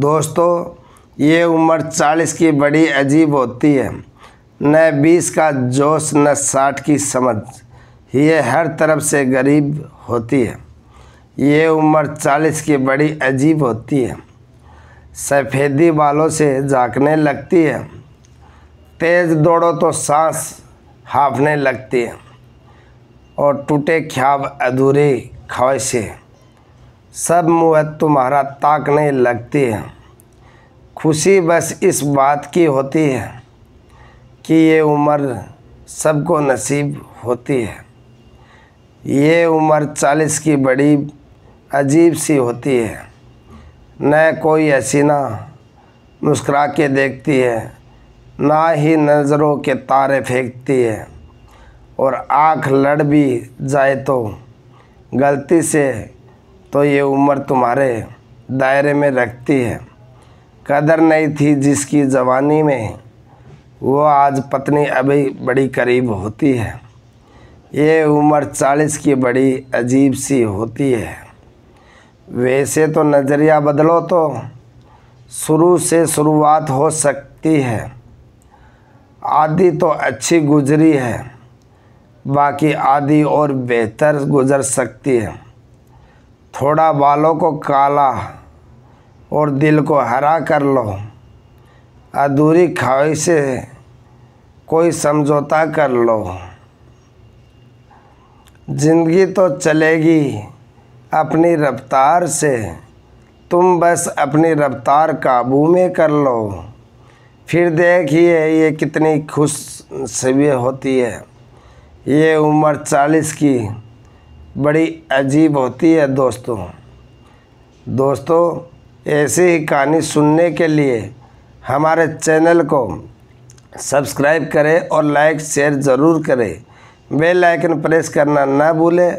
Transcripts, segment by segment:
दोस्तों ये उम्र चालीस की बड़ी अजीब होती है न बीस का जोश न साठ की समझ ये हर तरफ से गरीब होती है ये उम्र चालीस की बड़ी अजीब होती है सफ़ेदी बालों से झाँकने लगती है तेज़ दौड़ो तो सांस हाँफने लगती है और टूटे ख्याब अधूरे ख्वाहिशें सब मुँह तुम्हारा ताकने लगते हैं खुशी बस इस बात की होती है कि ये उम्र सबको नसीब होती है ये उम्र चालीस की बड़ी अजीब सी होती है न कोई हसीना मुस्करा के देखती है ना ही नज़रों के तारे फेंकती है और आँख लड़ भी जाए तो गलती से तो ये उम्र तुम्हारे दायरे में रखती है कदर नहीं थी जिसकी जवानी में वो आज पत्नी अभी बड़ी करीब होती है ये उम्र चालीस की बड़ी अजीब सी होती है वैसे तो नज़रिया बदलो तो शुरू से शुरुआत हो सकती है आदि तो अच्छी गुजरी है बाकी आदि और बेहतर गुजर सकती है थोड़ा बालों को काला और दिल को हरा कर लो अधूरी ख्वाहिश से कोई समझौता कर लो जिंदगी तो चलेगी अपनी रफ्तार से तुम बस अपनी रफ्तार काबू में कर लो फिर देखिए ये कितनी खुश होती है ये उम्र चालीस की बड़ी अजीब होती है दोस्तों दोस्तों ऐसी ही कहानी सुनने के लिए हमारे चैनल को सब्सक्राइब करें और लाइक शेयर ज़रूर करें बेल आइकन प्रेस करना ना भूलें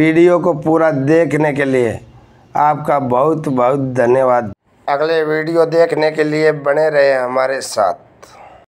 वीडियो को पूरा देखने के लिए आपका बहुत बहुत धन्यवाद अगले वीडियो देखने के लिए बने रहे हमारे साथ